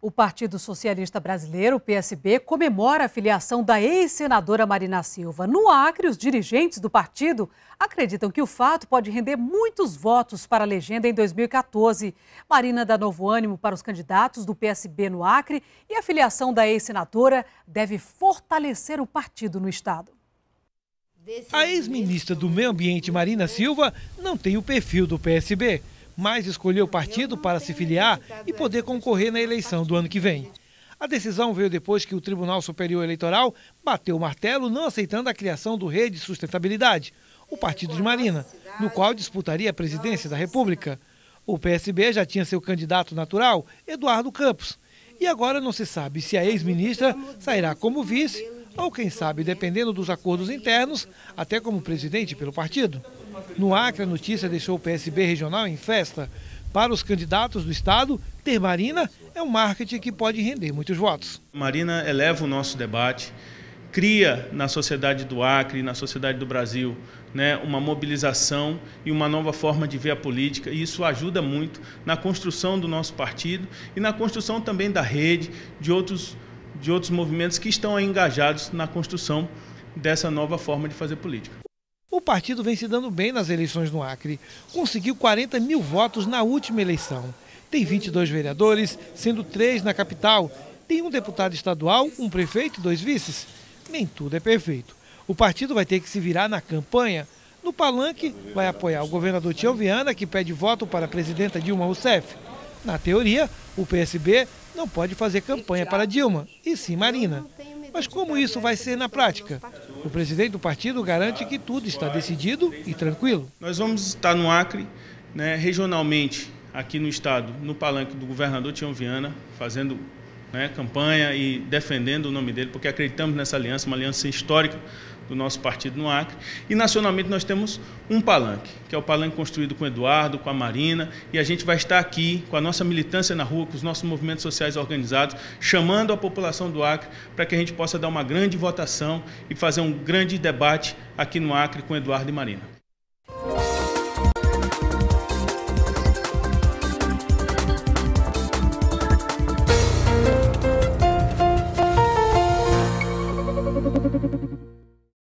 O Partido Socialista Brasileiro, PSB, comemora a filiação da ex-senadora Marina Silva. No Acre, os dirigentes do partido acreditam que o fato pode render muitos votos para a legenda em 2014. Marina dá novo ânimo para os candidatos do PSB no Acre e a filiação da ex-senadora deve fortalecer o partido no estado. A ex-ministra do Meio Ambiente, Marina Silva, não tem o perfil do PSB mas escolheu o partido para se filiar e poder concorrer na eleição do ano que vem. A decisão veio depois que o Tribunal Superior Eleitoral bateu o martelo não aceitando a criação do Rede Sustentabilidade, o partido de Marina, no qual disputaria a presidência da República. O PSB já tinha seu candidato natural, Eduardo Campos. E agora não se sabe se a ex-ministra sairá como vice ou quem sabe, dependendo dos acordos internos, até como presidente pelo partido. No Acre, a notícia deixou o PSB regional em festa. Para os candidatos do Estado, ter Marina é um marketing que pode render muitos votos. Marina eleva o nosso debate, cria na sociedade do Acre, na sociedade do Brasil, né, uma mobilização e uma nova forma de ver a política, e isso ajuda muito na construção do nosso partido e na construção também da rede de outros de outros movimentos que estão engajados na construção dessa nova forma de fazer política. O partido vem se dando bem nas eleições no Acre. Conseguiu 40 mil votos na última eleição. Tem 22 vereadores, sendo três na capital. Tem um deputado estadual, um prefeito e dois vices. Nem tudo é perfeito. O partido vai ter que se virar na campanha. No palanque, vai apoiar o governador Tião Viana, que pede voto para a presidenta Dilma Rousseff. Na teoria, o PSB não pode fazer campanha para Dilma, e sim Marina. Mas como isso vai ser na prática? O presidente do partido garante que tudo está decidido e tranquilo. Nós vamos estar no Acre, né, regionalmente, aqui no estado, no palanque do governador Tião Viana, fazendo né, campanha e defendendo o nome dele, porque acreditamos nessa aliança, uma aliança histórica do nosso partido no Acre. E nacionalmente nós temos um palanque, que é o palanque construído com o Eduardo, com a Marina, e a gente vai estar aqui com a nossa militância na rua, com os nossos movimentos sociais organizados, chamando a população do Acre para que a gente possa dar uma grande votação e fazer um grande debate aqui no Acre com Eduardo e Marina.